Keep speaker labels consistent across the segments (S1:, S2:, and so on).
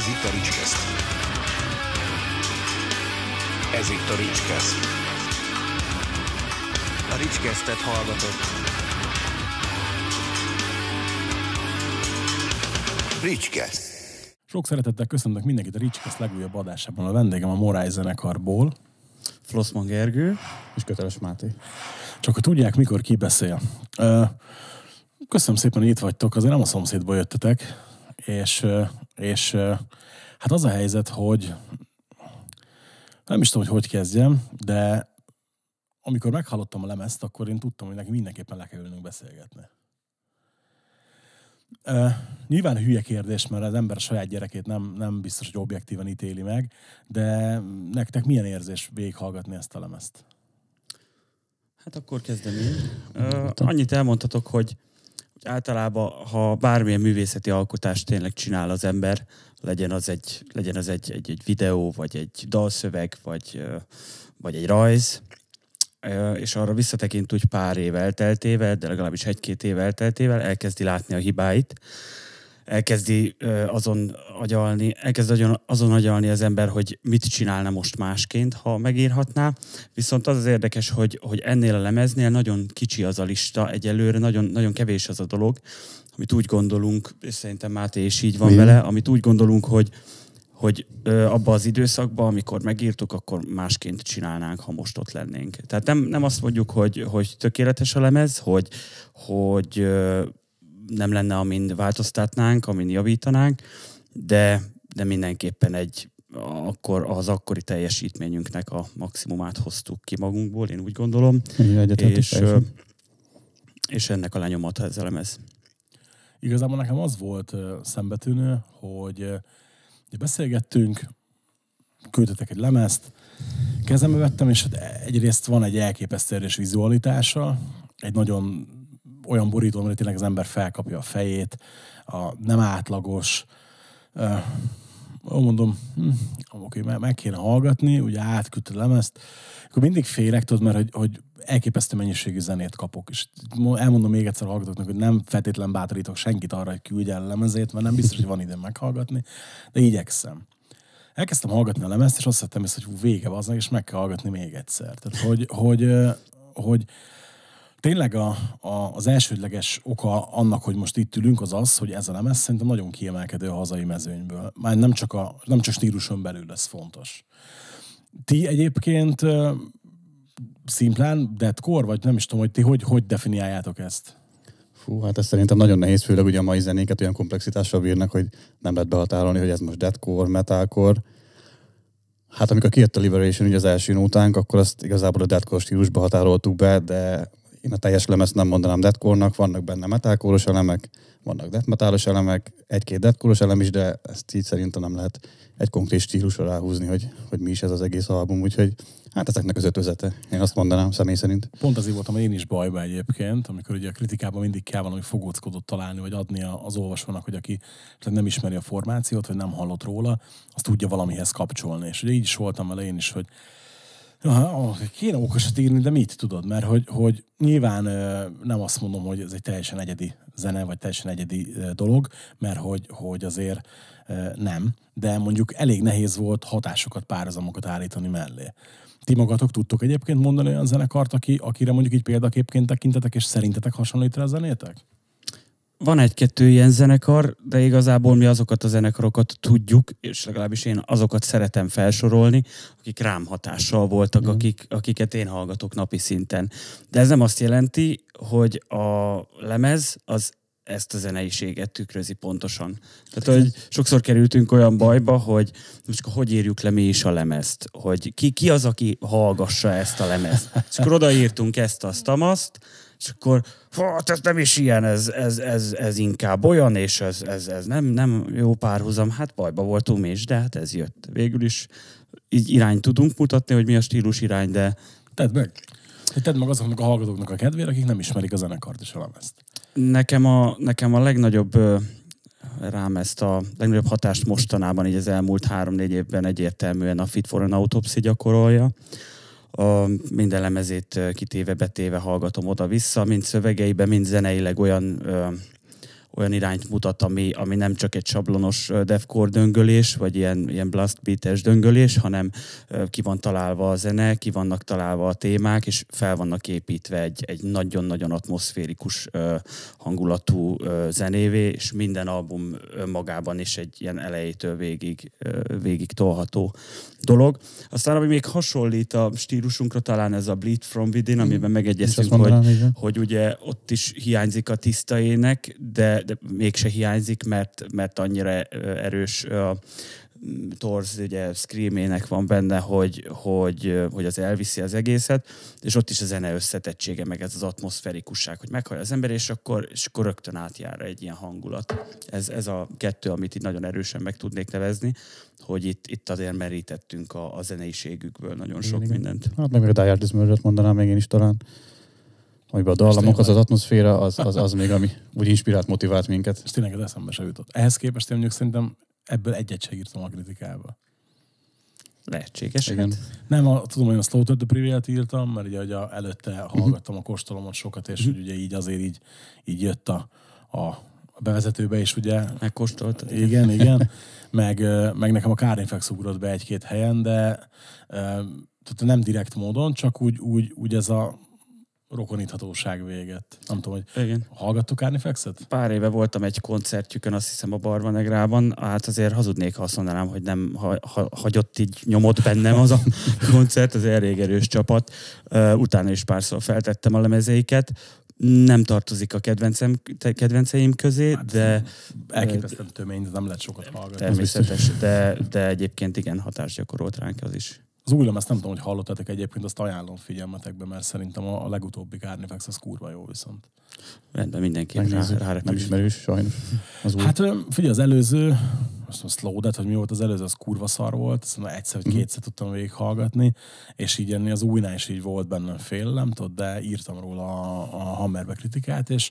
S1: Ez itt a Ricskeszt. Ez itt a Ricskeszt. A Ricskesztet
S2: hallgatott. Ricskeszt.
S1: Sok szeretettel köszöntök mindenkit a Ricskeszt legújabb adásában. A vendégem a Morály zenekarból. Flossman Gergő. És Köteles Máté. Csak hogy tudják, mikor ki beszél. Köszönöm szépen, hogy itt vagytok. Azért nem a szomszédból jöttetek és, és hát az a helyzet, hogy nem is tudom, hogy hogy kezdjem, de amikor meghallottam a lemezt, akkor én tudtam, hogy neki mindenképpen le kell ülnünk beszélgetni. Uh, nyilván hülye kérdés, mert az ember a saját gyerekét nem, nem biztos, hogy objektíven ítéli meg, de nektek milyen érzés végighallgatni ezt a lemezt? Hát akkor kezdem
S3: én. Uh, annyit elmondhatok, hogy általában, ha bármilyen művészeti alkotást tényleg csinál az ember, legyen az egy, legyen az egy, egy, egy videó, vagy egy dalszöveg, vagy, vagy egy rajz, és arra visszatekint úgy pár év elteltével, de legalábbis egy-két év elteltével elkezdi látni a hibáit, elkezdi azon agyalni, elkezd azon agyalni az ember, hogy mit csinálna most másként, ha megírhatná. Viszont az az érdekes, hogy, hogy ennél a lemeznél nagyon kicsi az a lista egyelőre, nagyon, nagyon kevés az a dolog, amit úgy gondolunk, és szerintem Máté is így van Mi? vele, amit úgy gondolunk, hogy, hogy abban abba az időszakban, amikor megírtuk, akkor másként csinálnánk, ha most ott lennénk. Tehát nem, nem azt mondjuk, hogy, hogy tökéletes a lemez, hogy, hogy nem lenne, amin változtatnánk, amin javítanánk, de, de mindenképpen egy akkor, az akkori teljesítményünknek a maximumát hoztuk ki magunkból, én úgy gondolom. És, és, ennek a lenyomata ez a lemez.
S1: Igazából nekem az volt szembetűnő, hogy beszélgettünk, küldtetek egy lemezt, kezembe vettem, és hát egyrészt van egy elképesztő erős vizualitása, egy nagyon olyan borítón, amire tényleg az ember felkapja a fejét, a nem átlagos, uh, mondom, hm, oké, meg, meg kéne hallgatni, ugye átküld a lemezt, akkor mindig félek, tudod, mert hogy, hogy elképesztő mennyiségű zenét kapok, és elmondom még egyszer a hallgatóknak, hogy nem feltétlen bátorítok senkit arra, hogy küldje el lemezét, mert nem biztos, hogy van időm meghallgatni, de igyekszem. Elkezdtem hallgatni a lemezt, és azt hittem, hogy vége az, és meg kell hallgatni még egyszer. Tehát, hogy, hogy, hogy, hogy tényleg a, a, az elsődleges oka annak, hogy most itt ülünk, az az, hogy ez a lemez szerintem nagyon kiemelkedő a hazai mezőnyből. Már nem csak, a, nem csak stíluson belül lesz fontos. Ti egyébként uh, szimplán deadcore, vagy nem is tudom, hogy ti hogy, hogy definiáljátok ezt?
S2: Fú, hát ez szerintem nagyon nehéz, főleg ugye a mai zenéket olyan komplexitással bírnak, hogy nem lehet behatárolni, hogy ez most deadcore, metalcore. Hát amikor kijött a Liberation ugye az első nótánk, akkor azt igazából a deadcore stílusba határoltuk be, de én a teljes lemezt nem mondanám deadcore-nak, vannak benne metalkóros elemek, vannak deathmetálos elemek, egy-két deathcore elem is, de ezt így szerintem nem lehet egy konkrét stílusra ráhúzni, hogy, hogy mi is ez az egész album, úgyhogy hát ezeknek az ötözete, én azt mondanám személy szerint. Pont azért voltam én is
S1: bajba egyébként, amikor ugye a kritikában mindig kell valami fogóckodott találni, vagy adni az olvasónak, hogy aki nem ismeri a formációt, vagy nem hallott róla, azt tudja valamihez kapcsolni. És ugye így is voltam vele én is, hogy Aha, kéne okosat írni, de mit tudod? Mert hogy, hogy nyilván nem azt mondom, hogy ez egy teljesen egyedi zene, vagy teljesen egyedi dolog, mert hogy, hogy azért nem, de mondjuk elég nehéz volt hatásokat, párazamokat állítani mellé. Ti magatok tudtok egyébként mondani olyan zenekart, aki, akire mondjuk így példaképként tekintetek, és szerintetek hasonlít rá a zenétek?
S3: van egy-kettő ilyen zenekar, de igazából mi azokat a zenekarokat tudjuk, és legalábbis én azokat szeretem felsorolni, akik rám hatással voltak, mm. akik, akiket én hallgatok napi szinten. De ez nem azt jelenti, hogy a lemez az ezt a zeneiséget tükrözi pontosan. Tehát, hogy sokszor kerültünk olyan bajba, hogy most akkor hogy írjuk le mi is a lemezt? Hogy ki, ki az, aki hallgassa ezt a lemezt? És akkor odaírtunk ezt, azt, amazt, és akkor hát ez nem is ilyen, ez, ez, ez, ez inkább olyan, és ez, ez, ez nem, nem jó párhuzam. Hát bajba voltunk mi is, de hát ez jött. Végül is így irányt tudunk mutatni, hogy mi a stílus irány, de... Tedd meg! Hogy tedd meg azoknak a hallgatóknak a
S1: kedvére, akik nem ismerik a zenekart és a lemezt.
S3: Nekem a, nekem a legnagyobb rám ezt a legnagyobb hatást mostanában, így az elmúlt három-négy évben egyértelműen a Fit for an Autopsy gyakorolja a minden lemezét kitéve betéve hallgatom oda-vissza, mind szövegeiben, mind zeneileg olyan olyan irányt mutat, ami, ami nem csak egy sablonos devcore döngölés, vagy ilyen, ilyen blast beates döngölés, hanem ki van találva a zene, ki vannak találva a témák, és fel vannak építve egy, egy nagyon-nagyon atmoszférikus hangulatú zenévé, és minden album magában is egy ilyen elejétől végig, végig tolható dolog. Aztán, ami még hasonlít a stílusunkra, talán ez a Bleed From Within, amiben mm. megegyeztünk, hogy, hogy ugye ott is hiányzik a tiszta ének, de, de mégse hiányzik, mert, mert annyira erős a Torz ugye screamének van benne, hogy, hogy, hogy az elviszi az egészet, és ott is a zene összetettsége, meg ez az atmoszferikusság, hogy meghallja az ember, és akkor, és akkor rögtön átjár egy ilyen hangulat. Ez, ez a kettő, amit itt nagyon erősen meg tudnék nevezni, hogy itt, itt azért merítettünk a, a zeneiségükből nagyon sok igen, mindent. Hát meg a Die
S2: Hard mondanám még én is talán amiben a dallamok, az az atmoszféra, az, az, az még, ami úgy inspirált, motivált minket. És tényleg ez eszembe se jutott.
S1: Ehhez képest én mondjuk szerintem ebből egyet se írtam a kritikába.
S3: Lehetséges. Igen. Hát.
S1: Nem, a, tudom, hogy a Slow to the privilege írtam, mert ugye, ugye előtte mhm. hallgattam a kóstolomot sokat, és hogy mhm. ugye így azért így, így jött a, a bevezetőbe, és ugye... Megkóstolt. Igen, igen. meg, meg nekem a kárinfex ugrott be egy-két helyen, de tehát nem direkt módon, csak úgy, úgy, úgy ez a rokoníthatóság véget. Nem tudom, hogy Igen. hallgattuk Árnifexet?
S3: Pár éve voltam egy koncertjükön, azt hiszem a Barba Negrában, hát azért hazudnék, ha azt mondanám, hogy nem ha, ha, hagyott így nyomot bennem az a koncert, az elég erős csapat. Utána is párszor feltettem a lemezeiket, nem tartozik a kedvencem, kedvenceim közé, hát, de... Elképesztően tömény, de nem lehet sokat hallgatni. Természetesen, de, de egyébként igen, hatás gyakorolt ránk az is.
S1: Az új lemez, nem tudom, hogy hallottatok egyébként, azt ajánlom figyelmetekbe, mert szerintem a, legutóbbi Carnifex az kurva jó viszont.
S3: Rendben, mindenki rá, nem ismerős, sajnos.
S2: Az Hát
S1: figyelj, az előző, most a slow that, hogy mi volt az előző, az kurva szar volt, szóval egyszer vagy mhm. kétszer tudtam végighallgatni, és így ennél az újnál is így volt bennem félelem, tudod, de írtam róla a, a Hammerbe kritikát, és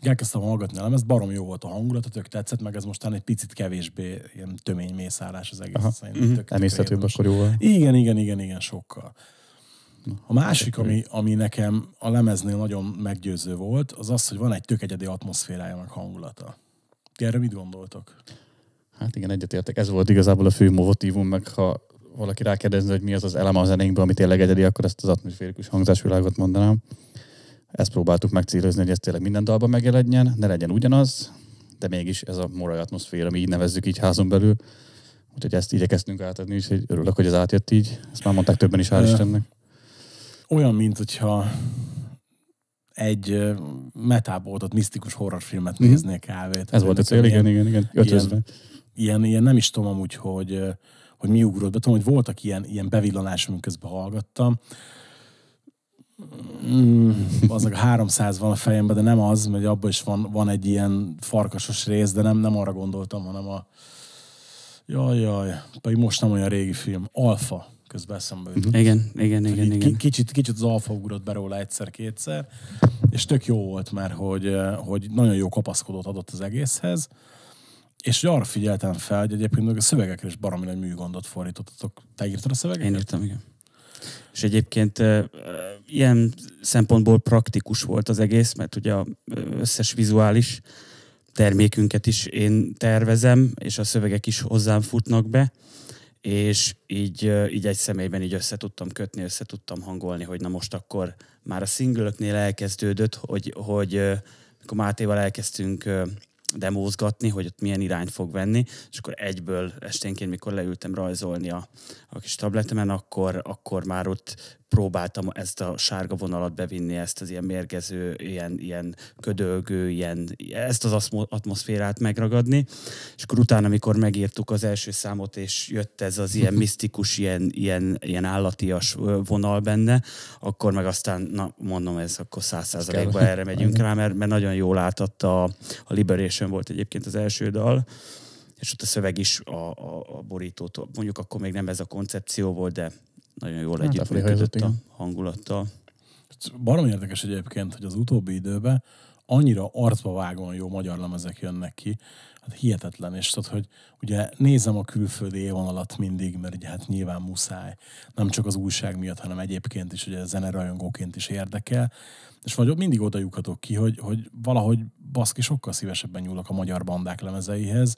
S1: elkezdtem hallgatni a lemez barom jó volt a hangulat, tök tetszett, meg ez mostán egy picit kevésbé ilyen tömény mészárás az egész. Aha. Szerintem mm-hmm.
S2: tök, akkor
S1: Igen, igen, igen, igen, sokkal. A másik, ami, ami nekem a lemeznél nagyon meggyőző volt, az az, hogy van egy tök egyedi atmoszférája meg hangulata. Ti Erre mit gondoltok?
S2: Hát igen, egyetértek. Ez volt igazából a fő motivum, meg ha valaki rákérdezne, hogy mi az az eleme a zenénkben, amit tényleg egyedi, akkor ezt az atmoszférikus hangzásvilágot mondanám. Ezt próbáltuk megcélozni, hogy ez tényleg minden dalban megjelenjen, ne legyen ugyanaz, de mégis ez a moral atmoszféra, mi így nevezzük így házon belül. Úgyhogy ezt igyekeztünk átadni, és örülök, hogy ez átjött így. Ezt már mondták többen is, hál' Istennek.
S1: Olyan, mint hogyha egy metáboltot, misztikus horrorfilmet mm. néznék kávét. Ez volt a cél, igen, igen, igen, ötözve. Ilyen, ilyen, nem is tudom amúgy, hogy, hogy mi ugrott be. Tudom, hogy voltak ilyen, ilyen bevillanások, közben hallgattam Mm, a 300 van a fejemben, de nem az, mert abban is van, van egy ilyen farkasos rész, de nem, nem arra gondoltam, hanem a... Jaj, jaj, pedig most nem olyan régi film. Alfa, közben eszembe jutott. Mm-hmm. Igen, igen, igen, igen. K- Kicsit, kicsit az alfa ugrott be róla egyszer-kétszer, és tök jó volt, mert hogy, eh, hogy nagyon jó kapaszkodót adott az egészhez, és arra figyeltem fel, hogy egyébként a szövegekre is baromi nagy műgondot fordítottatok. Te írtad a szövegeket? Én írtam,
S3: igen. És egyébként eh, ilyen szempontból praktikus volt az egész, mert ugye a összes vizuális termékünket is én tervezem, és a szövegek is hozzám futnak be, és így, így egy személyben így össze tudtam kötni, össze tudtam hangolni, hogy na most akkor már a szingülöknél elkezdődött, hogy, hogy akkor Mátéval elkezdtünk demózgatni, hogy ott milyen irányt fog venni, és akkor egyből esténként, mikor leültem rajzolni a, a kis tabletemen, akkor, akkor már ott próbáltam ezt a sárga vonalat bevinni, ezt az ilyen mérgező, ilyen, ilyen ködölgő, ilyen, ezt az atmoszférát megragadni. És akkor utána, amikor megírtuk az első számot, és jött ez az ilyen mhm. misztikus, ilyen, ilyen, ilyen állatias vonal benne, akkor meg aztán, na mondom, ez akkor száz százalékban erre megyünk rá, mert, mert nagyon jól átadta a, a Liberation volt egyébként az első dal, és ott a szöveg is a, a, a borítótól, mondjuk akkor még nem ez a koncepció volt, de nagyon jól hát, együttműködött a hangulattal. Barom érdekes egyébként, hogy
S1: az utóbbi időben annyira arcba vágóan jó magyar lemezek jönnek ki, hát hihetetlen, és tudod, hogy ugye nézem a külföldi élvonalat mindig, mert ugye hát nyilván muszáj, nem csak az újság miatt, hanem egyébként is, ugye rajongóként is érdekel, és vagy mindig oda lyukhatok ki, hogy, hogy valahogy baszki sokkal szívesebben nyúlok a magyar bandák lemezeihez,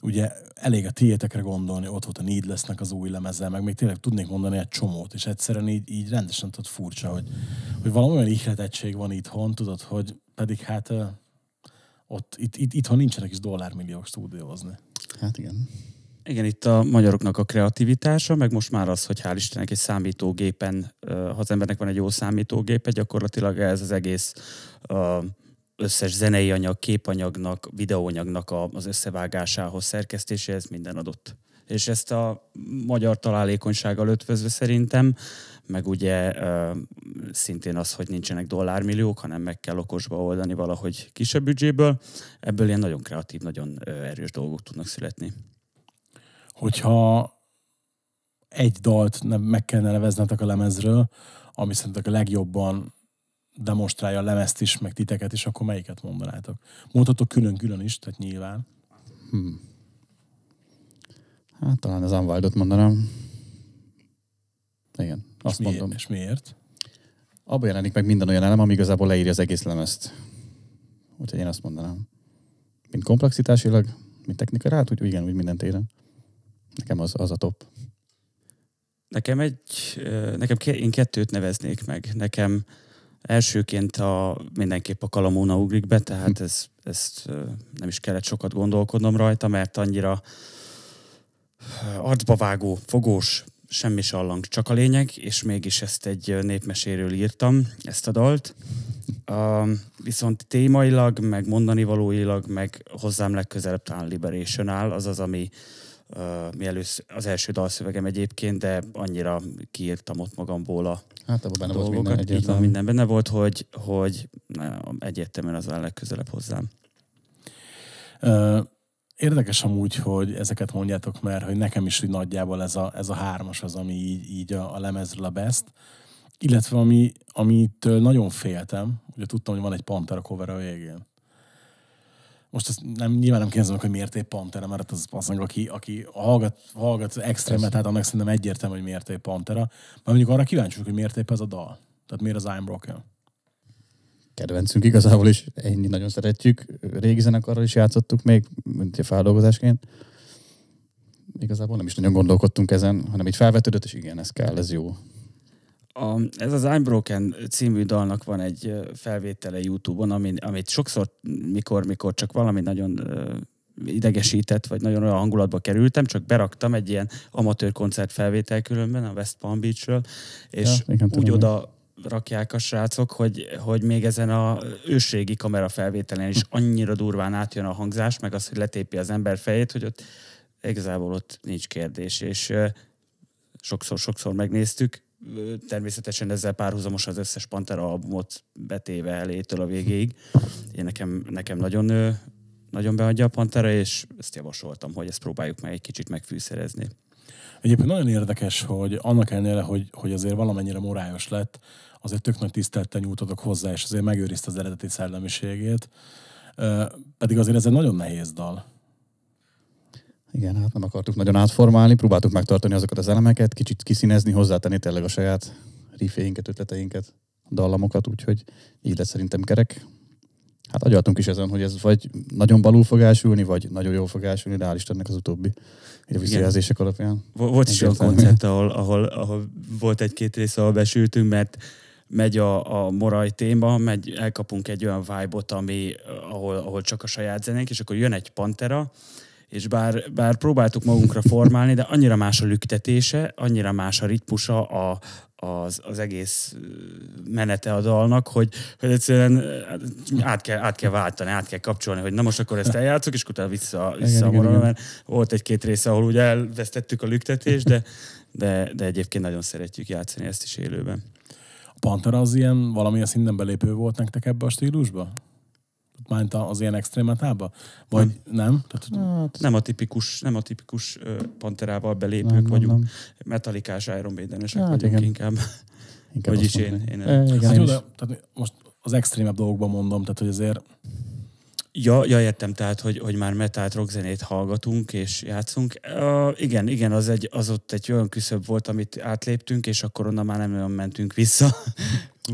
S1: ugye elég a tiétekre gondolni, ott volt a Needless-nek az új lemezzel, meg még tényleg tudnék mondani egy csomót, és egyszerűen így, így rendesen tudod furcsa, hogy, hogy valami olyan ihletettség van itthon, tudod, hogy pedig hát ott, itt, itt, itthon nincsenek is dollármilliók stúdiózni. Hát igen.
S3: Igen, itt a magyaroknak a kreativitása, meg most már az, hogy hál' Istennek egy számítógépen, ha az embernek van egy jó számítógépe, gyakorlatilag ez az egész uh, összes zenei anyag, képanyagnak, videóanyagnak az összevágásához, szerkesztéséhez minden adott. És ezt a magyar találékonysággal ötvözve szerintem, meg ugye szintén az, hogy nincsenek dollármilliók, hanem meg kell okosba oldani valahogy kisebb büdzséből, ebből ilyen nagyon kreatív, nagyon erős dolgok tudnak születni.
S1: Hogyha egy dalt meg kellene nevezned a lemezről, ami szerintem a legjobban demonstrálja a lemezt is, meg titeket is, akkor melyiket mondanátok? Mondhatok külön-külön is, tehát nyilván. Hmm.
S2: Hát talán az Unwildot mondanám. Igen, azt és miért, mondom. És miért? Abban jelenik meg minden olyan elem, ami igazából leírja az egész lemezt. Úgyhogy én azt mondanám. Mint komplexitásilag, mint technika rá, hát úgy igen, úgy minden téren. Nekem az, az a top.
S3: Nekem egy, nekem én kettőt neveznék meg. Nekem Elsőként a, mindenképp a Kalamóna ugrik be, tehát ez, ezt nem is kellett sokat gondolkodnom rajta, mert annyira arcba vágó, fogós, semmi sallang, csak a lényeg, és mégis ezt egy népmeséről írtam, ezt a dalt. Uh, viszont témailag, meg mondani valóilag, meg hozzám legközelebb talán Liberation áll, azaz, ami ami mielőtt az első dalszövegem egyébként, de annyira kiírtam ott magamból a Hát abban benne dolgokat. volt minden egyetlen. Így van, minden benne volt, hogy, hogy egyértelműen az a legközelebb hozzám. Uh,
S1: érdekes amúgy, hogy ezeket mondjátok, mert hogy nekem is így nagyjából ez a, ez a hármas az, ami így, így a, a lemezről a best, illetve ami, amitől nagyon féltem, ugye tudtam, hogy van egy Pantera cover a végén most ezt nem, nyilván nem kérdezem, hogy miért épp Pantera, mert az az, aki, aki hallgat, hallgat extrémet, tehát annak szerintem egyértelmű, hogy miért épp Pantera. Mert mondjuk arra kíváncsiak, hogy miért épp ez a dal. Tehát miért az I'm Broken?
S2: Kedvencünk igazából is, én nagyon szeretjük. Régi zenekarral is játszottuk még, mint a feldolgozásként. Igazából nem is nagyon gondolkodtunk ezen, hanem így felvetődött, és igen, ez kell, ez jó
S3: a, ez az I'm Broken című dalnak van egy felvétele YouTube-on, amit, amit sokszor, mikor, mikor csak valami nagyon idegesített, vagy nagyon olyan hangulatba kerültem, csak beraktam egy ilyen amatőr koncert felvétel különben a West Palm Beachről, és ja, úgy oda rakják a srácok, hogy, hogy még ezen a őségi kamera felvételen is annyira durván átjön a hangzás, meg az, hogy letépi az ember fejét, hogy ott igazából ott nincs kérdés, és sokszor-sokszor megnéztük, természetesen ezzel párhuzamos az összes Pantera albumot betéve elétől a végéig. Én nekem, nekem nagyon, nagyon beadja a Pantera, és ezt javasoltam, hogy ezt próbáljuk meg egy kicsit megfűszerezni. Egyébként nagyon érdekes, hogy
S1: annak ellenére, hogy, hogy azért valamennyire morályos lett, azért tök nagy tisztelten nyújtatok hozzá, és azért megőrizte az eredeti szellemiségét. Pedig azért ez egy nagyon nehéz dal.
S2: Igen, hát nem akartuk nagyon átformálni, próbáltuk megtartani azokat az elemeket, kicsit kiszínezni, hozzátenni tényleg a saját rifféinket, ötleteinket, dallamokat, úgyhogy így lett szerintem kerek. Hát agyaltunk is ezen, hogy ez vagy nagyon balul fog elsülni, vagy nagyon jól
S3: fog elsülni, de hál' Istennek az utóbbi
S2: visszajelzések alapján. Volt is olyan koncert,
S3: ahol, ahol, ahol volt egy-két rész, ahol besültünk, mert megy a, a moraj téma, megy, elkapunk egy olyan vibe ami, ahol, ahol csak a saját zenénk, és akkor jön egy pantera, és bár, bár próbáltuk magunkra formálni, de annyira más a lüktetése, annyira más a ritmusa, a, az, az egész menete a dalnak, hogy, hogy egyszerűen át kell, át kell váltani, át kell kapcsolni, hogy na most akkor ezt eljátszok, és utána vissza, vissza igen, igen, mert volt egy-két része, ahol ugye elvesztettük a lüktetést, de, de, de egyébként nagyon szeretjük játszani ezt is élőben.
S1: A Pantera az ilyen valamilyen szinten belépő volt nektek ebbe a stílusba? alapítmányt az ilyen extrématába? Vagy nem? Nem, Tehát, hát,
S3: nem a tipikus, nem a tipikus panterával belépők nem, vagyunk. Nem, Metallikás Metalikás Iron maiden hát, vagyunk igen. inkább. inkább Vagyis én. én, e, igen, hát, én jó,
S1: tehát most az extrémebb dolgokban mondom, tehát hogy azért Ja, ja,
S3: értem, tehát, hogy, hogy már metált rockzenét hallgatunk és játszunk. Uh, igen, igen, az, egy, az ott egy olyan küszöb volt, amit átléptünk, és akkor onnan már nem olyan mentünk vissza.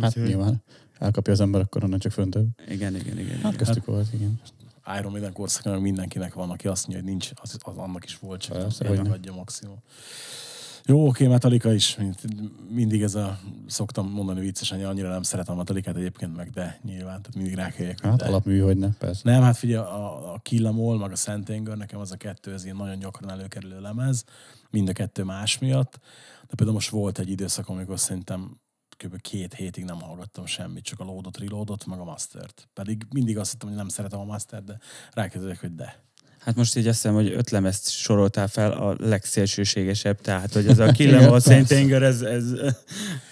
S3: hát Úgy, nyilván elkapja az ember,
S2: akkor onnan csak föntebb.
S3: Igen, igen, igen. Hát igen. köztük volt, igen. Iron Maiden korszakban mindenkinek van, aki
S1: azt mondja, hogy nincs, az, az annak is volt, csak Persze, hogy adja maximum. Jó, oké, Metallica is. Mindig ez a, szoktam mondani viccesen, hogy annyira nem szeretem a metallica egyébként meg, de nyilván, tehát
S2: mindig kell, Hát de... alapmű, hogy ne, persze. Nem, hát
S1: figyelj, a, a Kill All, meg a Szent Anger, nekem az a kettő, ez ilyen nagyon gyakran előkerülő lemez, mind a kettő más miatt. De például most volt egy időszak, amikor szerintem kb. két hétig nem hallgattam semmit, csak a loadot, reloadot, meg a mastert. Pedig mindig azt hittem, hogy nem szeretem a mastert, de rákezdődök, hogy de.
S3: Hát most így azt hiszem, hogy öt lemezt soroltál fel a legszélsőségesebb, tehát hogy ez a Killem a Szentengör, ez, ez,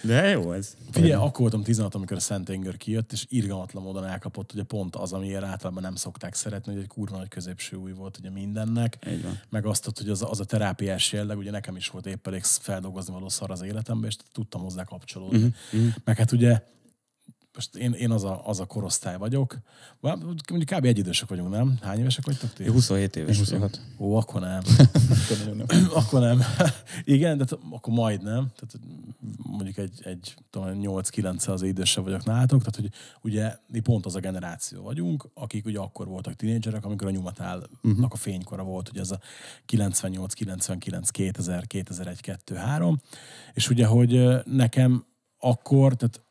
S3: de jó
S1: ez. Figyelj, akkor voltam 16, amikor a Szentengör kijött, és irgalmatlan módon elkapott, ugye pont az, amiért általában nem szokták szeretni, hogy egy kurva nagy középső új volt ugye mindennek, meg azt, hogy az, az a terápiás jelleg, ugye nekem is volt épp elég feldolgozni való szar az életemben, és tudtam hozzá kapcsolódni. Uh-huh. Meg hát ugye most én, én az, a, az a korosztály vagyok, mondjuk kb. egyidősök vagyunk, nem? Hány évesek vagytok ti? 27 éves. 26. Ó, akkor nem. akkor nem. Igen, de akkor majd nem. Tehát mondjuk egy, egy 8-9 az idősebb vagyok nálatok, tehát hogy ugye mi pont az a generáció vagyunk, akik ugye akkor voltak tínédzserek, amikor a nyomatálnak mhm. a fénykora volt, ugye ez a 98, 99, 2000, 2001, 2003, és ugye, hogy nekem akkor, tehát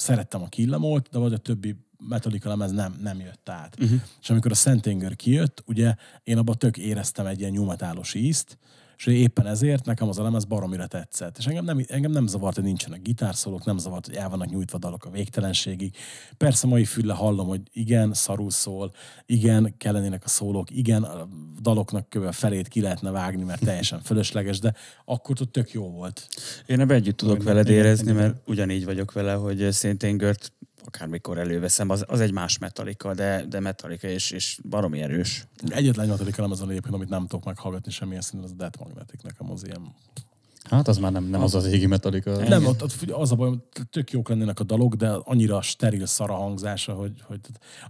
S1: szerettem a killamolt, de vagy a többi Metallica lemez nem, nem jött át. Uh-huh. És amikor a Szentinger kijött, ugye én abban tök éreztem egy ilyen nyomatálos ízt, és éppen ezért nekem az a lemez baromira tetszett. És engem nem, engem nem zavart, hogy nincsenek gitárszólók, nem zavart, hogy el vannak nyújtva dalok a végtelenségig. Persze mai fülle hallom, hogy igen, szarú szól, igen, kellenének a szólók, igen, a daloknak kb. felét ki lehetne vágni, mert teljesen fölösleges, de akkor tök jó volt.
S3: Én ebben együtt tudok veled érezni, mert ugyanígy vagyok vele, hogy szintén Gört akármikor előveszem, az, az egy más metalika, de, de metalika és, és baromi erős. Egyetlen metalika nem a
S1: egyébként, amit nem tudok meghallgatni semmilyen színűen, az a Death Magnetic nekem az ilyen
S2: Hát az már nem,
S1: nem az az égi metalika. Nem, ott, ott az a baj, tök jók lennének a dalok, de annyira steril szar a hangzása, hogy, hogy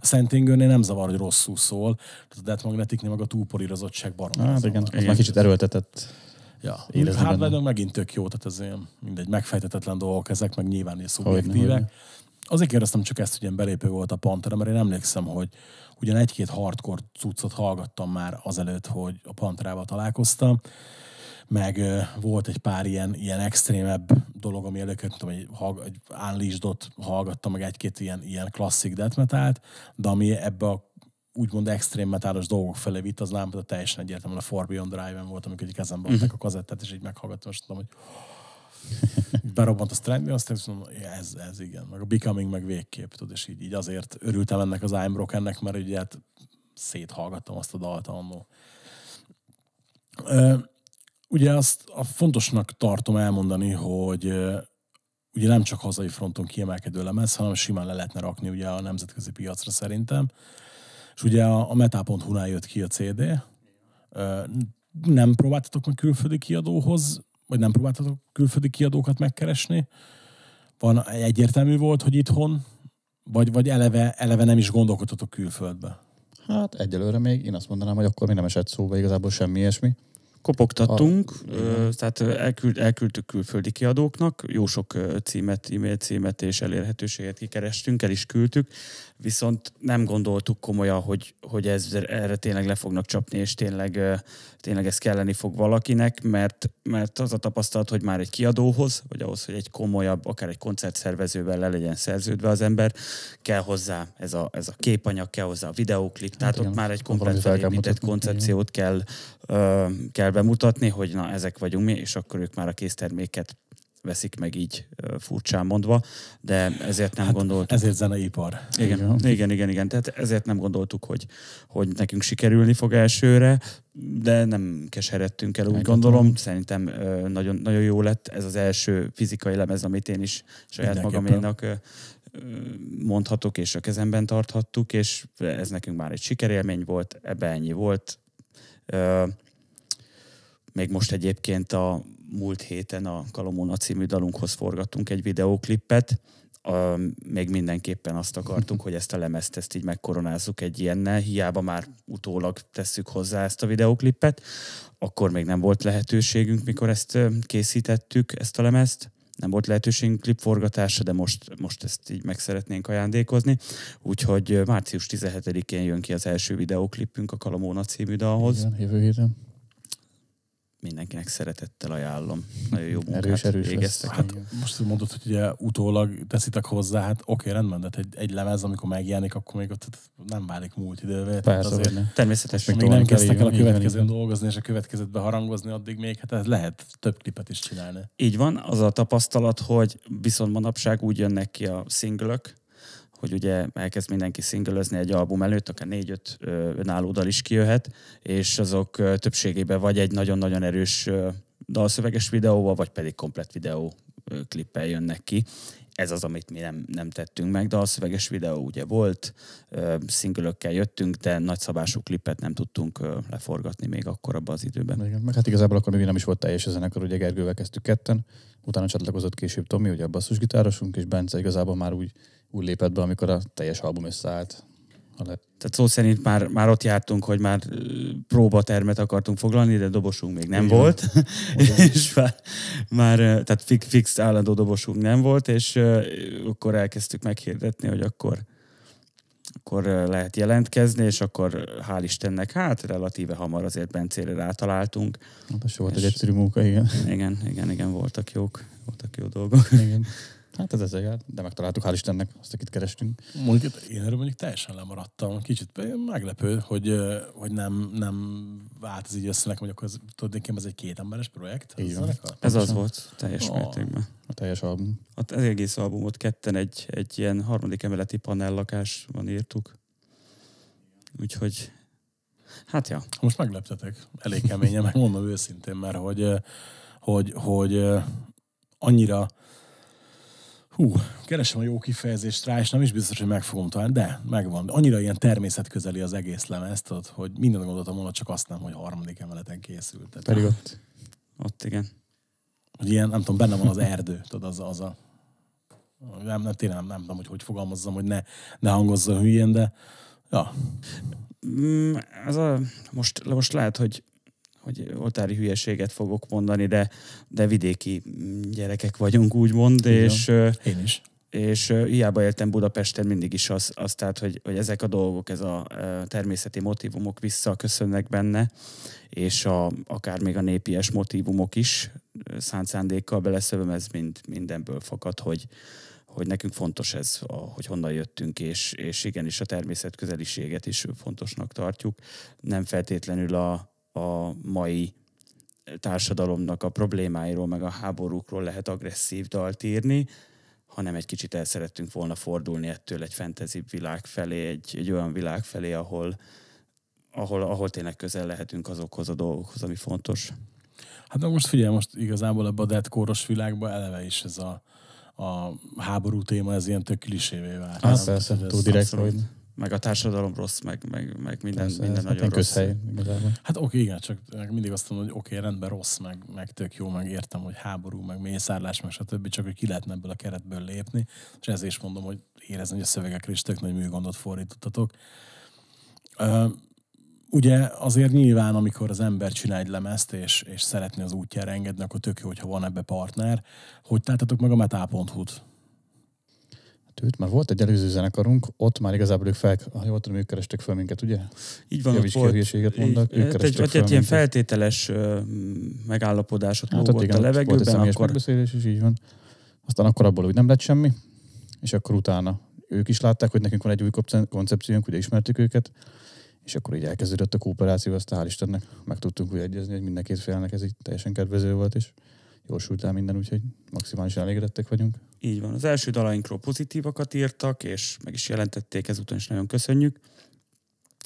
S1: a Szent Ingőnél nem zavar, hogy rosszul szól. Tehát a Death Magneticnél meg a túlporírozottság barom. Hát igen, az már kicsit
S2: erőltetett. Ja, hát benne.
S1: megint tök jó, tehát ez ilyen mindegy, megfejtetetlen dolgok ezek, meg nyilván ilyen szubjektívek. Hogyne, hogyne Azért kérdeztem csak ezt, hogy ilyen belépő volt a Pantera, mert én emlékszem, hogy ugyan egy-két hardcore cuccot hallgattam már azelőtt, hogy a panterával találkoztam, meg volt egy pár ilyen, ilyen extrémebb dolog, ami előkerült, tudom, egy, egy unleashed hallgattam, meg egy-két ilyen, ilyen klasszik death metal de ami ebbe a úgymond extrém metálos dolgok felé vitt, az a teljesen egyértelműen a Forbion Drive-en volt, amikor egy kezembe adták uh-huh. a kazettát, és így meghallgattam, és tudom, hogy Berobbant a Strandby, azt mondom, ja, ez, ez igen, meg a Becoming meg végképp, tudod, és így, így azért örültem ennek az I'm Rock ennek, mert ugye hát széthallgattam azt a dalt annó. Ugye azt a fontosnak tartom elmondani, hogy ugye nem csak hazai fronton kiemelkedő lemez, hanem simán le lehetne rakni ugye a nemzetközi piacra szerintem. És ugye a, metahu nál jött ki a CD. Nem próbáltatok meg külföldi kiadóhoz vagy nem próbáltatok külföldi kiadókat megkeresni? Van egyértelmű volt, hogy itthon, vagy, vagy
S2: eleve, eleve nem is gondolkodtatok külföldbe? Hát egyelőre még én azt mondanám, hogy akkor mi nem esett
S3: szóba igazából semmi ilyesmi. Kopogtattunk, a... tehát elküld, elküldtük külföldi kiadóknak, jó sok címet, e-mail címet és elérhetőséget kikerestünk, el is küldtük, viszont nem gondoltuk komolyan, hogy, hogy ez, erre tényleg le fognak csapni, és tényleg tényleg ez kelleni fog valakinek, mert, mert az a tapasztalat, hogy már egy kiadóhoz, vagy ahhoz, hogy egy komolyabb, akár egy koncertszervezővel le legyen szerződve az ember, kell hozzá ez a, ez a képanyag, kell hozzá a videóklip, hát tehát igen, ott már egy komplet felépített koncepciót kell, ö, kell bemutatni, hogy na ezek vagyunk mi, és akkor ők már a készterméket veszik meg így furcsán mondva, de ezért nem hát gondoltuk. Ezért zeneipar. Igen, igen, igen, igen, igen. Tehát ezért nem gondoltuk, hogy, hogy nekünk sikerülni fog elsőre, de nem keseredtünk el, úgy Egyetlen. gondolom. Szerintem nagyon, nagyon jó lett ez az első fizikai lemez, amit én is saját magaménak mondhatok, és a kezemben tarthattuk, és ez nekünk már egy sikerélmény volt, ebbe ennyi volt. Még most egyébként a múlt héten a Kalomóna című dalunkhoz forgattunk egy videóklipet, a, még mindenképpen azt akartunk, hogy ezt a lemezt ezt így megkoronázzuk egy ilyennel, hiába már utólag tesszük hozzá ezt a videóklippet, akkor még nem volt lehetőségünk, mikor ezt készítettük, ezt a lemezt, nem volt lehetőségünk klipforgatása, de most, most ezt így meg szeretnénk ajándékozni. Úgyhogy március 17-én jön ki az első videóklipünk a Kalamóna című dalhoz. Igen, jövő héten mindenkinek szeretettel ajánlom. Nagyon jó munkát erős, erős
S1: végeztek. Hát most mondod, hogy ugye utólag teszitek hozzá, hát oké, rendben, de hát egy, egy lemez, amikor megjelenik, akkor még ott hát nem válik múlt idővé. Persze, természetesen még, még nem kezdtek el a következőn dolgozni, és a következőt beharangozni, addig még hát ez lehet több klipet is csinálni.
S3: Így van, az a tapasztalat, hogy viszont manapság úgy jönnek ki a szinglök, hogy ugye elkezd mindenki szingölözni egy album előtt, akár négy-öt önálló dal is kijöhet, és azok többségében vagy egy nagyon-nagyon erős dalszöveges videóval, vagy pedig komplet videó klippel jönnek ki. Ez az, amit mi nem, nem tettünk meg, de a szöveges videó ugye volt, szingülökkel jöttünk, de nagyszabású klipet nem tudtunk leforgatni még akkor abban az időben. Igen, meg hát igazából akkor még nem is volt teljes a zenekar, ugye Gergővel kezdtük ketten,
S2: utána csatlakozott később Tomi, ugye a basszusgitárosunk, és Bence igazából már úgy, úgy lépett be, amikor a teljes
S3: album összeállt. Tehát szó szerint már, már ott jártunk, hogy már próbatermet akartunk foglalni, de dobosunk még nem Igen. volt. és már, már tehát fix, fix állandó dobosunk nem volt, és akkor elkezdtük meghirdetni, hogy akkor akkor lehet jelentkezni, és akkor hál' Istennek, hát relatíve hamar azért Bencére rátaláltunk. Hát volt egy egyszerű munka, igen. Igen, igen, igen, voltak jók, voltak jó dolgok. Igen. Hát ez ezzel jár, hát, de megtaláltuk, hál' Istennek azt, akit kerestünk.
S1: Mondjuk én erről mondjuk teljesen
S2: lemaradtam. Kicsit eh, meglepő, hogy, eh, hogy nem, nem
S1: vált az így össze nekem, mondjuk az, tudnék én, ez egy két emberes projekt. Így van. Ez, ez az volt,
S3: teljes ah. mértékben. A teljes album. A, az egész albumot ketten egy, egy ilyen harmadik emeleti panellakásban írtuk. Úgyhogy Hát ja.
S1: Most megleptetek. Elég keményen, megmondom őszintén, mert hogy, eh, hogy, hogy annyira Hú, keresem a jó kifejezést rá, és nem is biztos, hogy meg fogom találni, de megvan. Annyira ilyen természetközeli az egész lemez, tudod, hogy minden gondoltam volna, csak azt nem, hogy a harmadik emeleten készült. Tehát, Pedig
S3: ott. Ott igen.
S1: Hogy ilyen, nem tudom, benne van az erdő, tudod, az, az a... Nem, nem, tényleg nem, nem tudom, hogy hogy fogalmazzam, hogy ne, ne
S3: hangozzon hülyén, de... Ja. Mm, a, most, most lehet, hogy hogy oltári hülyeséget fogok mondani, de, de vidéki gyerekek vagyunk, úgymond, Igen. és... Én is és hiába éltem Budapesten, mindig is az, az tehát, hogy, hogy ezek a dolgok, ez a természeti motivumok visszaköszönnek benne, és a, akár még a népies motivumok is szánt szándékkal beleszövöm, ez mind, mindenből fakad, hogy, hogy nekünk fontos ez, a, hogy honnan jöttünk, és, és igenis a természet közeliséget is fontosnak tartjuk. Nem feltétlenül a, a mai társadalomnak a problémáiról, meg a háborúkról lehet agresszív dalt írni, hanem egy kicsit el szerettünk volna fordulni ettől egy fantasy világ felé, egy, egy olyan világ felé, ahol, ahol, ahol tényleg közel lehetünk azokhoz a dolgokhoz, ami fontos.
S1: Hát na most figyelj, most igazából ebbe a kóros világban eleve is ez a, a háború téma, ez ilyen tök klisévé vált. Hát persze, túl direkt,
S3: meg a társadalom rossz, meg, meg, meg minden, Persze, minden nagyon rossz. Közhely,
S1: Hát oké, igen, csak mindig azt mondom, hogy oké, rendben rossz, meg, meg tök jó, meg értem, hogy háború, meg mészárlás, meg stb. Csak hogy ki lehetne ebből a keretből lépni, és ezért is mondom, hogy érezni, hogy a szövegekre is tök nagy műgondot fordítottatok. ugye azért nyilván, amikor az ember csinál egy lemezt, és, és szeretné az útjára engedni, akkor tök jó, hogyha van ebbe partner. Hogy találtatok meg a metál.hu-t?
S2: kettőt. Már volt egy előző zenekarunk, ott már igazából ők fel, ha jól tudom, ők kerestek fel minket, ugye? Így van, hogy volt. Hülyeséget mondak, ők kerestek egy, fel minket. ilyen
S3: feltételes megállapodás ott hát, ott igen, a levegőben. Volt egy akkor...
S2: megbeszélés, és így van. Aztán akkor abból úgy nem lett semmi, és akkor utána ők is látták, hogy nekünk van egy új koncepciónk, ugye ismertük őket, és akkor így elkezdődött a kooperáció, aztán hál' Istennek meg tudtunk úgy egyezni, hogy mindenkét két félnek ez így teljesen kedvező volt, és jósult el minden, úgyhogy maximálisan elégedettek vagyunk. Így van. Az
S3: első dalainkról pozitívakat írtak, és meg is jelentették, ezúton is nagyon köszönjük.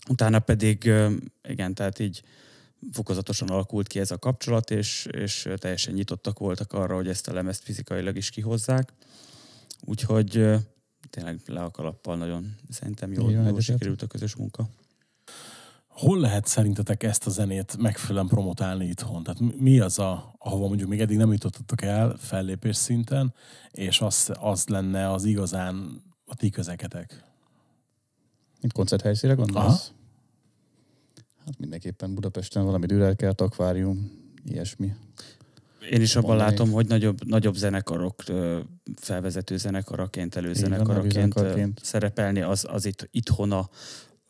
S3: Utána pedig, igen, tehát így fokozatosan alakult ki ez a kapcsolat, és, és teljesen nyitottak voltak arra, hogy ezt a lemezt fizikailag is kihozzák. Úgyhogy tényleg le a kalappal nagyon szerintem jól, jól sikerült a közös munka
S1: hol lehet szerintetek
S3: ezt a zenét
S1: megfelelően promotálni itthon? Tehát mi az, a, ahova mondjuk még eddig nem jutottatok el fellépés szinten, és az, az lenne az igazán a ti közeketek?
S2: Mint koncerthelyszíre gondolsz? Aha. Hát mindenképpen Budapesten valami dürelkert, akvárium, ilyesmi.
S3: Én is abban látom, hogy nagyobb, nagyobb zenekarok, felvezető zenekaraként, előzenekaraként szerepelni, az, az itt, itthona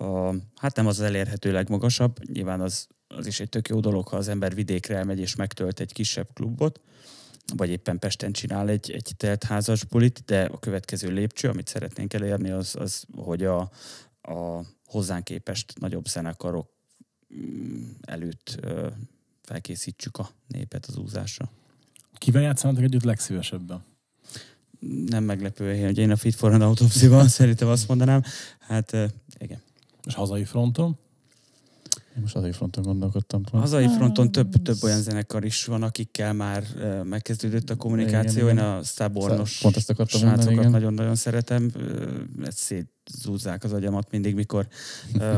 S3: a, hát nem az az elérhető legmagasabb, nyilván az, az is egy tök jó dolog, ha az ember vidékre elmegy és megtölt egy kisebb klubot, vagy éppen Pesten csinál egy, egy teltházas bulit, de a következő lépcső, amit szeretnénk elérni, az, az hogy a, a hozzánk képest nagyobb zenekarok mm, előtt felkészítsük a népet az úzásra. Kivel játszanak együtt legszívesebben? Nem meglepő, hogy én a Fit for an Autopsy-ban szerintem azt mondanám. Hát igen. És hazai fronton?
S2: Én most hazai fronton gondolkodtam.
S3: Pont. Hazai fronton több, több olyan zenekar is van, akikkel már megkezdődött a kommunikáció. Igen, Én a Szábornos pont ezt akartam srácokat nagyon-nagyon szeretem. Szét zúzzák az agyamat mindig, mikor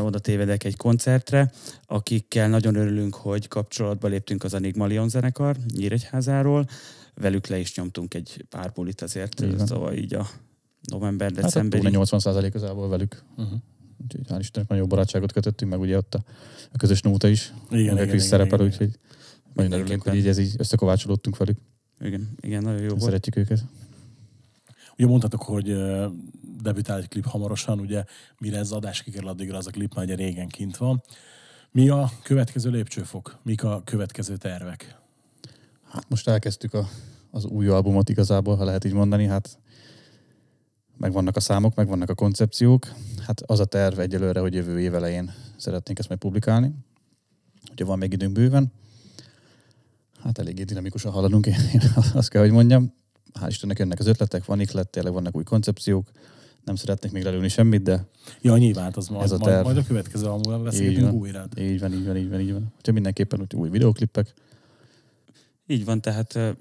S3: oda tévedek egy koncertre. Akikkel nagyon örülünk, hogy kapcsolatba léptünk az Anigmalion zenekar Nyíregyházáról. Velük le is nyomtunk egy pár bulit azért, Igen. szóval így a november, december. Hát 80 százalék velük.
S2: Uh-huh. Úgyhogy hál' Istennek nagyon jó barátságot kötöttünk, meg ugye ott a, a közös nóta is. Igen, igen, igen, szerepel, igen, úgyhogy nagyon örülünk, hogy így ez így összekovácsolódtunk velük.
S3: Igen, igen, nagyon jó volt.
S2: Szeretjük őket.
S1: Ugye mondhatok, hogy debütál egy klip hamarosan, ugye mire ez adás kikerül addigra, az a klip már ugye régen kint van. Mi a következő lépcsőfok? Mik a következő tervek? Hát most elkezdtük a,
S2: az új albumot igazából, ha lehet így mondani. Hát megvannak a számok, megvannak a koncepciók. Hát az a terv egyelőre, hogy jövő év elején szeretnénk ezt majd publikálni. van még időnk bőven. Hát eléggé dinamikusan haladunk, én azt kell, hogy mondjam. hát Istennek jönnek az ötletek, van iklet, tényleg vannak új koncepciók. Nem szeretnék még lelőni semmit, de... Ja, nyilván, az majd, ez a terv. majd, majd a következő almúlva beszélünk újra.
S3: Hát- így van, így van, így van, így van.
S2: Úgyhogy mindenképpen úgy új videoklipek.
S3: Így van, tehát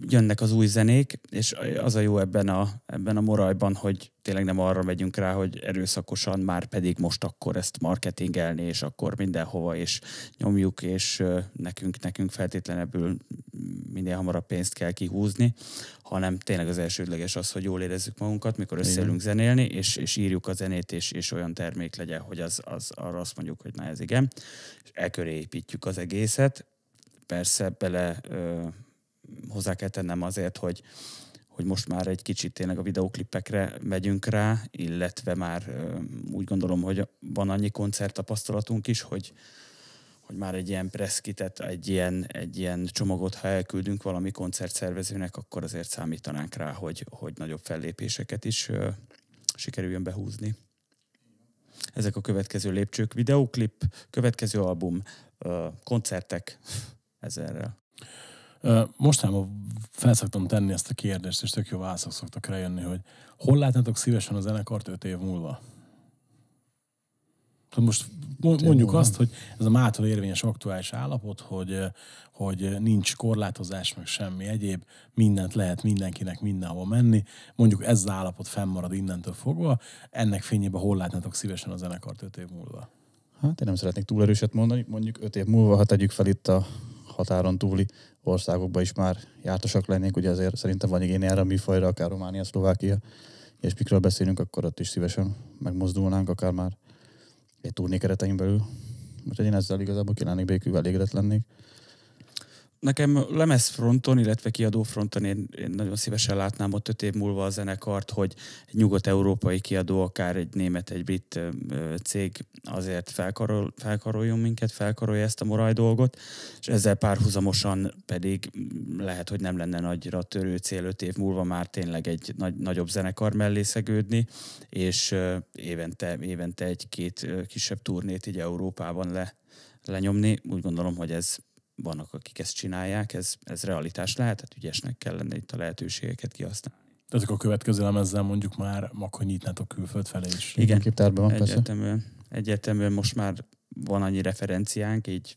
S3: jönnek az új zenék, és az a jó ebben a, ebben a morajban, hogy tényleg nem arra megyünk rá, hogy erőszakosan már pedig most akkor ezt marketingelni, és akkor mindenhova, és nyomjuk, és nekünk, nekünk feltétlenebbül minél hamarabb pénzt kell kihúzni, hanem tényleg az elsődleges az, hogy jól érezzük magunkat, mikor összeülünk zenélni, és, és írjuk a zenét, és, és olyan termék legyen, hogy az, az arra azt mondjuk, hogy na ez igen, és e köré építjük az egészet, persze bele ö, hozzá kell tennem azért, hogy, hogy most már egy kicsit tényleg a videoklipekre megyünk rá, illetve már úgy gondolom, hogy van annyi koncert tapasztalatunk is, hogy, hogy már egy ilyen preszkitet, egy ilyen, egy ilyen csomagot, ha elküldünk valami koncertszervezőnek, akkor azért számítanánk rá, hogy, hogy nagyobb fellépéseket is ö, sikerüljön behúzni. Ezek a következő lépcsők, videoklip, következő album, ö, koncertek, ezerrel.
S1: Mostanában felszoktam tenni ezt a kérdést, és tök jó válaszok szoktak rájönni, hogy hol látnátok szívesen a zenekart öt év múlva? Most mondjuk azt, hogy ez a mától érvényes aktuális állapot, hogy, hogy nincs korlátozás, meg semmi egyéb, mindent lehet mindenkinek mindenhol menni. Mondjuk ez az állapot fennmarad innentől fogva. Ennek fényében hol látnátok szívesen a zenekart öt év múlva?
S2: Hát én nem szeretnék túl erőset mondani, mondjuk öt év múlva, ha tegyük fel itt a határon túli országokba is már jártasak lennénk, ugye azért szerintem van igény erre a műfajra, akár Románia, Szlovákia, és mikről beszélünk, akkor ott is szívesen megmozdulnánk, akár már egy turné keretein belül. Úgyhogy én ezzel igazából kínálni békű elégedett lennék
S3: nekem lemezfronton, illetve kiadófronton én, én nagyon szívesen látnám ott öt év múlva a zenekart, hogy egy nyugat-európai kiadó, akár egy német, egy brit cég azért felkarol, felkaroljon minket, felkarolja ezt a moraj dolgot, és ezzel párhuzamosan pedig lehet, hogy nem lenne nagyra törő cél öt év múlva már tényleg egy nagy, nagyobb zenekar mellé szegődni, és évente, évente egy-két kisebb turnét így Európában le, lenyomni. Úgy gondolom, hogy ez vannak, akik ezt csinálják, ez, ez realitás lehet, tehát ügyesnek kell lenni itt a lehetőségeket kihasználni. Tehát akkor a következő lemezzel mondjuk már akkor nyitnátok külföld felé is. Igen, van egyértelműen, egyértelműen most már van annyi referenciánk, így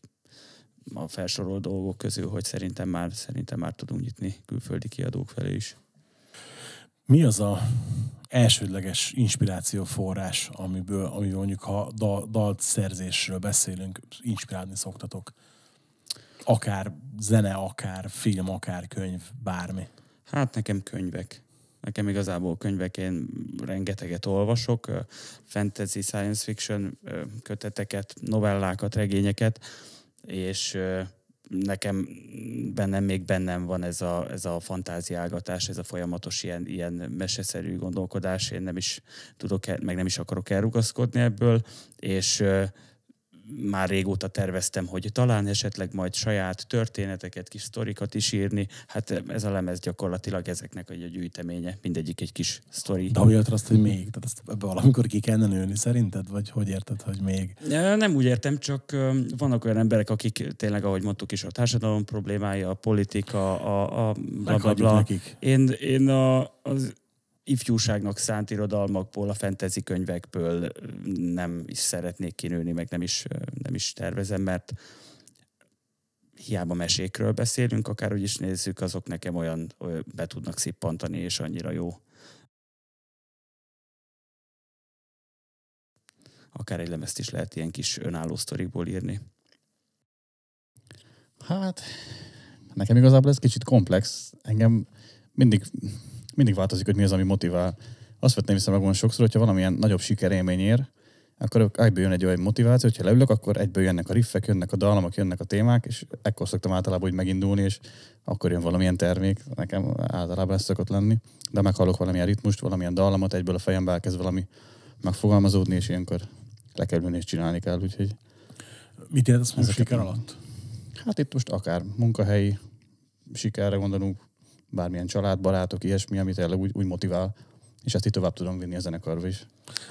S3: a felsorolt dolgok közül, hogy szerintem már, szerintem már tudunk nyitni külföldi kiadók felé is. Mi az a elsődleges inspirációforrás,
S1: amiből, amiből mondjuk ha dal, szerzésről beszélünk, inspirálni szoktatok? Akár zene, akár film, akár könyv, bármi.
S3: Hát nekem könyvek. Nekem igazából könyvek, én rengeteget olvasok, fantasy, science fiction köteteket, novellákat, regényeket, és nekem bennem még bennem van ez a, ez a fantáziálgatás, ez a folyamatos ilyen, ilyen meseszerű gondolkodás, én nem is tudok, meg nem is akarok elrugaszkodni ebből, és már régóta terveztem, hogy talán esetleg majd saját történeteket, kis sztorikat is írni. Hát ez a lemez gyakorlatilag ezeknek a gyűjteménye, mindegyik egy kis sztori. De olyat azt, hogy még? Tehát
S1: ezt ebbe valamikor ki kellene nőni szerinted? Vagy hogy érted, hogy még?
S3: Nem úgy értem, csak vannak olyan emberek, akik tényleg, ahogy mondtuk is, a társadalom problémája, a politika, a, a, a bla, bla, bla. Én, én a, az ifjúságnak szánt irodalmakból, a fantasy könyvekből nem is szeretnék kinőni, meg nem is, nem is tervezem, mert hiába mesékről beszélünk, akár úgy is nézzük, azok nekem olyan, olyan be tudnak szippantani, és annyira jó. Akár egy lemezt is lehet ilyen kis önálló sztorikból írni.
S2: Hát, nekem igazából ez kicsit komplex. Engem mindig mindig változik, hogy mi az, ami motivál. Azt vettem vissza magam sokszor, hogyha valamilyen nagyobb sikerélmény ér, akkor egyből jön egy olyan motiváció, hogyha leülök, akkor egyből jönnek a riffek, jönnek a dalamok, jönnek a témák, és ekkor szoktam általában úgy megindulni, és akkor jön valamilyen termék, nekem általában ez szokott lenni, de meghallok valamilyen ritmust, valamilyen dallamot, egyből a fejembe elkezd valami megfogalmazódni, és ilyenkor le kell ülni és csinálni kell, úgyhogy...
S1: Mit értesz most siker alatt?
S2: Hát itt most akár munkahelyi sikerre gondolunk, bármilyen család, barátok, ilyesmi, amit tényleg úgy, úgy motivál, és ezt itt tovább tudom vinni a zenekarba is.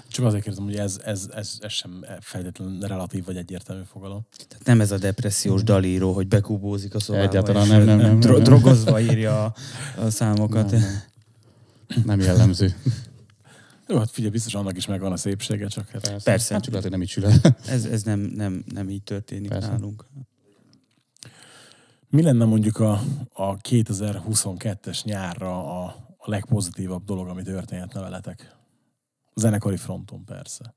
S2: Csak azért kérdezem,
S1: hogy ez, ez, ez, ez sem feltétlenül relatív vagy egyértelmű fogalom.
S2: Tehát
S3: nem ez a depressziós dalíró, hogy bekubózik a szobába, Egyáltalán nem, nem, nem, nem, drogozva írja a, számokat. Nem, nem. nem jellemző. Jó, hát figyelj, biztos annak is megvan a szépsége, csak hát... Persze. Hát csak lehet, hogy nem így sül. ez, ez nem, nem, nem így történik Persze. nálunk.
S1: Mi lenne mondjuk a, a 2022-es nyárra a, a legpozitívabb dolog, ami történhetne veletek? A zenekari fronton persze.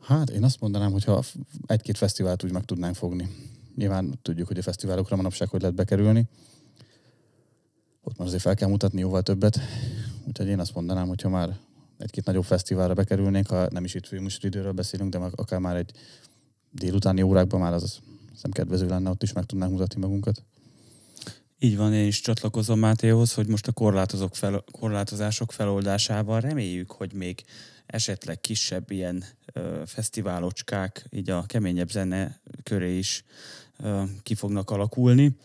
S2: Hát én azt mondanám, hogyha egy-két fesztivált úgy meg tudnánk fogni. Nyilván tudjuk, hogy a fesztiválokra manapság hogy lehet bekerülni. Ott már azért fel kell mutatni jóval többet. Úgyhogy én azt mondanám, hogyha már egy-két nagyobb fesztiválra bekerülnénk, ha nem is itt időről beszélünk, de akár már egy délutáni órákban már az nem kedvező lenne, ott is meg tudnánk mutatni magunkat.
S3: Így van, én is csatlakozom Mátéhoz, hogy most a korlátozók fel, korlátozások feloldásával reméljük, hogy még esetleg kisebb ilyen ö, fesztiválocskák, így a keményebb zene köré is ö, ki fognak alakulni,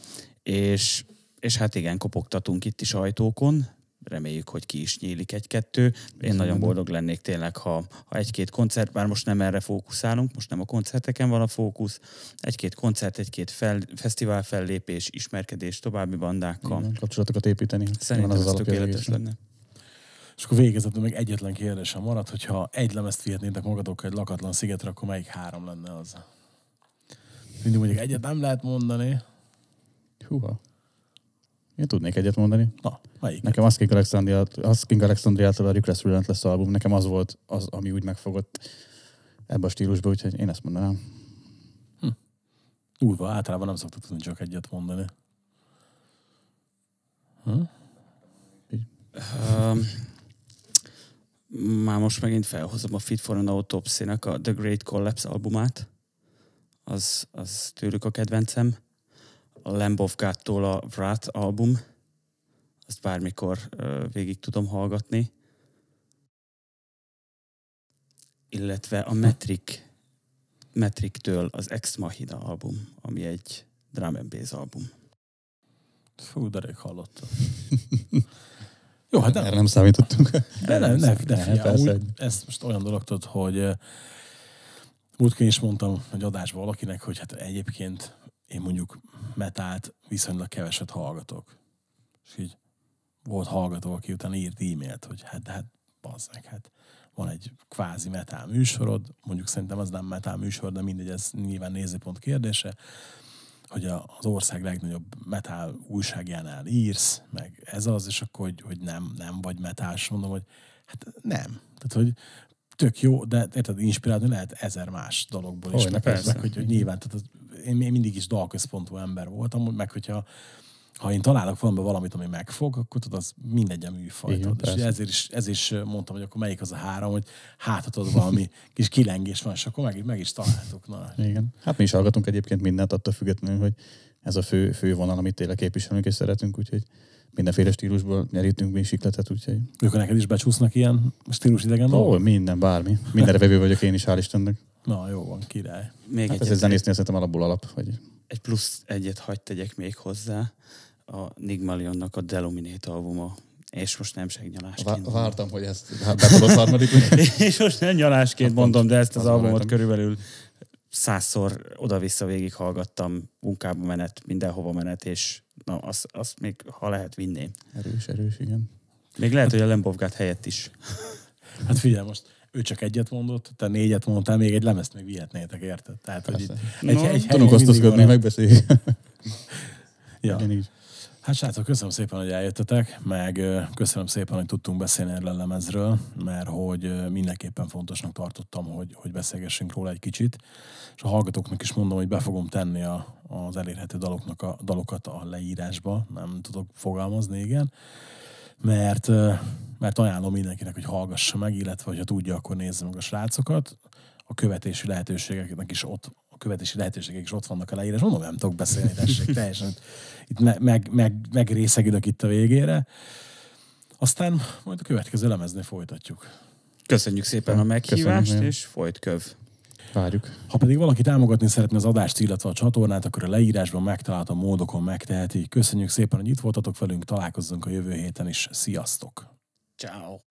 S3: és, és hát igen, kopogtatunk itt is ajtókon, reméljük, hogy ki is nyílik egy-kettő. Én Ez nagyon boldog lennék tényleg, ha, ha egy-két koncert, bár most nem erre fókuszálunk, most nem a koncerteken van a fókusz, egy-két koncert, egy-két fel, fesztivál fellépés, ismerkedés további bandákkal. Igen,
S2: kapcsolatokat építeni.
S3: Szerintem az az, az tökéletes lenne. És akkor végezetül
S1: még egyetlen kérdésem maradt, hogyha egy lemezt vihetnétek magatokkal egy lakatlan szigetre, akkor melyik három lenne az? Mindig mondjuk egyet nem lehet mondani.
S2: Húha. Én tudnék egyet mondani. Na, melyiket? Nekem Asking Alexandria, Asking Alexandria által a Request Relentless album, nekem az volt az, ami úgy megfogott ebbe a stílusba, úgyhogy én ezt mondanám. Hm. Úrva, általában nem szoktuk tudni csak egyet mondani.
S1: Hm?
S3: Um, már most megint felhozom a Fit for an Autopsy-nak a The Great Collapse albumát. Az, az tőlük a kedvencem a Lamb of God-tól a Wrath album, azt bármikor végig tudom hallgatni. Illetve a Metric, Metric-től az Ex Machina album, ami egy drum and bass album. Fú, de rég hallottam. Jó, hát erre nem számítottunk. De nem, nem, de nem, nem, ez
S1: most olyan dolog, tudod, hogy múltként is mondtam egy adásban valakinek, hogy hát egyébként én mondjuk metált viszonylag keveset hallgatok. És így volt hallgató, aki utána írt e-mailt, hogy hát, de hát bazzeg, hát van egy kvázi metál műsorod, mondjuk szerintem az nem metál műsor, de mindegy, ez nyilván nézőpont kérdése, hogy az ország legnagyobb metál újságjánál írsz, meg ez az, és akkor, hogy, hogy nem, nem vagy és mondom, hogy hát nem. Tehát, hogy tök jó, de érted, inspirálni lehet ezer más dologból Olyan, is, meg, persze. meg hogy, hogy nyilván, tehát én mindig is dalközpontú ember voltam, meg hogyha ha én találok valamit, valamit, ami megfog, akkor tudod, az mindegy a műfaj. Igen, és ezért is, ezért is mondtam, hogy akkor melyik az a három, hogy hát, ha valami kis kilengés van, és akkor meg, meg is találtuk. Na. Igen.
S2: Hát mi is hallgatunk egyébként mindent, attól függetlenül, hogy ez a fő, fő vonal, amit tényleg képviselünk és szeretünk, úgyhogy mindenféle stílusból nyerítünk mi sikletet, úgyhogy... Ők
S1: neked is becsúsznak ilyen stílusidegen? Ó,
S2: minden, bármi. Mindenre vevő vagyok én is, hál' Istennek.
S3: Na, jó van, király. Még hát egyet ez zenésznél szerintem alapból alap. Hogy... Egy plusz egyet hagy tegyek még hozzá. A Nigmalionnak a Deluminate albuma és most nem seg nyalásként. Vártam, hogy ezt hát betudod harmadik. és most nem nyalásként hát mondom, de ezt az, az albumot vártam. körülbelül százszor oda-vissza végig hallgattam, munkába menet, mindenhova menet, és na, azt, az még, ha lehet, vinném. Erős,
S2: erős,
S1: igen.
S3: Még lehet, hogy a Lembovgát helyett is.
S1: hát figyelj most, ő csak egyet mondott, te négyet mondtál, még egy lemezt még vihetnétek, érted?
S3: Tehát, hogy egy, no, egy tanulkoztozkodni,
S1: megbeszéljük. ja. Hát srácok, köszönöm szépen, hogy eljöttetek, meg köszönöm szépen, hogy tudtunk beszélni erről a lemezről, mert hogy mindenképpen fontosnak tartottam, hogy, hogy beszélgessünk róla egy kicsit, és a hallgatóknak is mondom, hogy be fogom tenni a, az elérhető daloknak a, dalokat a leírásba, nem tudok fogalmazni, igen mert, mert ajánlom mindenkinek, hogy hallgassa meg, illetve ha tudja, akkor nézze meg a srácokat. A követési lehetőségeknek is ott, a követési lehetőségek is ott vannak a leírás. Mondom, nem tudok beszélni, tessék, teljesen itt meg meg, meg, megrészegülök itt a végére. Aztán majd a következő lemezni folytatjuk.
S3: Köszönjük szépen a meghívást, Köszönjük. és folyt köv. Várjuk.
S1: Ha pedig valaki támogatni szeretne az adást, illetve a csatornát, akkor a leírásban megtalálta módokon megteheti. Köszönjük szépen, hogy itt voltatok velünk, találkozzunk a jövő héten is. Sziasztok!
S3: Ciao.